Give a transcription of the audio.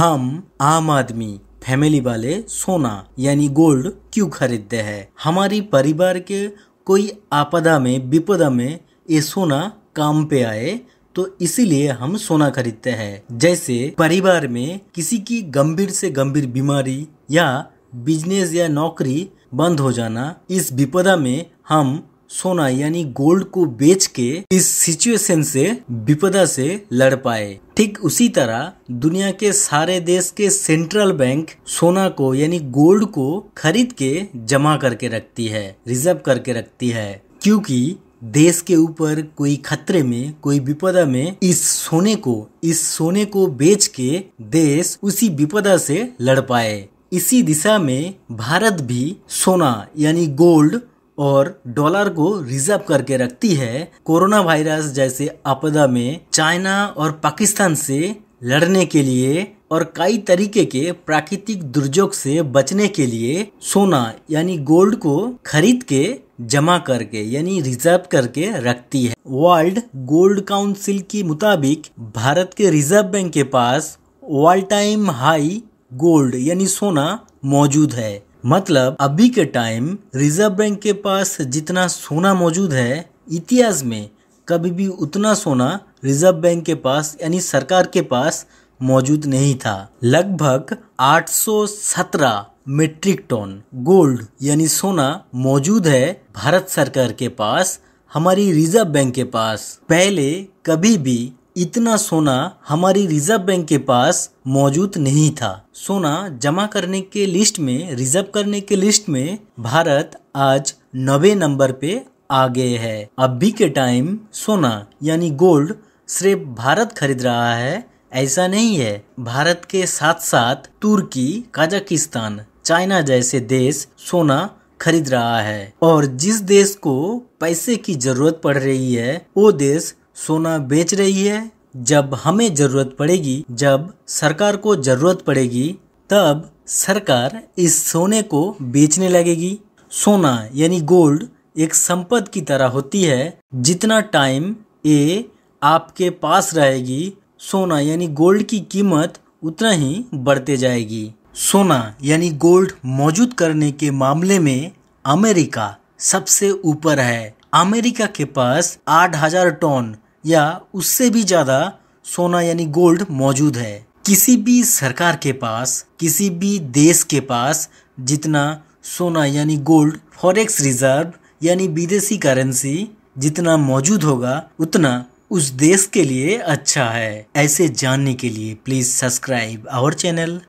हम आम आदमी फैमिली वाले सोना यानी गोल्ड क्यों खरीदते हैं हमारी परिवार के कोई आपदा में विपदा में ये सोना काम पे आए तो इसीलिए हम सोना खरीदते हैं जैसे परिवार में किसी की गंभीर से गंभीर बीमारी या बिजनेस या नौकरी बंद हो जाना इस विपदा में हम सोना यानी गोल्ड को बेच के इस सिचुएशन से विपदा से लड़ पाए ठीक उसी तरह दुनिया के सारे देश के सेंट्रल बैंक सोना को यानी गोल्ड को खरीद के जमा करके रखती है रिजर्व करके रखती है क्योंकि देश के ऊपर कोई खतरे में कोई विपदा में इस सोने को इस सोने को बेच के देश उसी विपदा से लड़ पाए इसी दिशा में भारत भी सोना यानी गोल्ड और डॉलर को रिजर्व करके रखती है कोरोना वायरस जैसे आपदा में चाइना और पाकिस्तान से लड़ने के लिए और कई तरीके के प्राकृतिक दुर्योग से बचने के लिए सोना यानी गोल्ड को खरीद के जमा करके यानी रिजर्व करके रखती है वर्ल्ड गोल्ड काउंसिल के मुताबिक भारत के रिजर्व बैंक के पास वर्ल्ड टाइम हाई गोल्ड यानी सोना मौजूद है मतलब अभी के टाइम रिजर्व बैंक के पास जितना सोना मौजूद है इतिहास में कभी भी उतना सोना रिजर्व बैंक के पास यानी सरकार के पास मौजूद नहीं था लगभग 817 मीट्रिक टन गोल्ड यानी सोना मौजूद है भारत सरकार के पास हमारी रिजर्व बैंक के पास पहले कभी भी इतना सोना हमारी रिजर्व बैंक के पास मौजूद नहीं था सोना जमा करने के लिस्ट में रिजर्व करने के लिस्ट में भारत आज नबे नंबर पे आ गए है अभी के टाइम सोना यानी गोल्ड सिर्फ भारत खरीद रहा है ऐसा नहीं है भारत के साथ साथ तुर्की कजाकिस्तान चाइना जैसे देश सोना खरीद रहा है और जिस देश को पैसे की जरूरत पड़ रही है वो देश सोना बेच रही है जब हमें जरूरत पड़ेगी जब सरकार को जरूरत पड़ेगी तब सरकार इस सोने को बेचने लगेगी सोना यानी गोल्ड एक संपद की तरह होती है जितना टाइम ये आपके पास रहेगी सोना यानी गोल्ड की कीमत उतना ही बढ़ते जाएगी सोना यानी गोल्ड मौजूद करने के मामले में अमेरिका सबसे ऊपर है अमेरिका के पास 8000 टन या उससे भी ज़्यादा सोना यानी गोल्ड मौजूद है किसी भी सरकार के पास किसी भी देश के पास जितना सोना यानी गोल्ड फॉरेक्स रिजर्व यानी विदेशी करेंसी जितना मौजूद होगा उतना उस देश के लिए अच्छा है ऐसे जानने के लिए प्लीज सब्सक्राइब आवर चैनल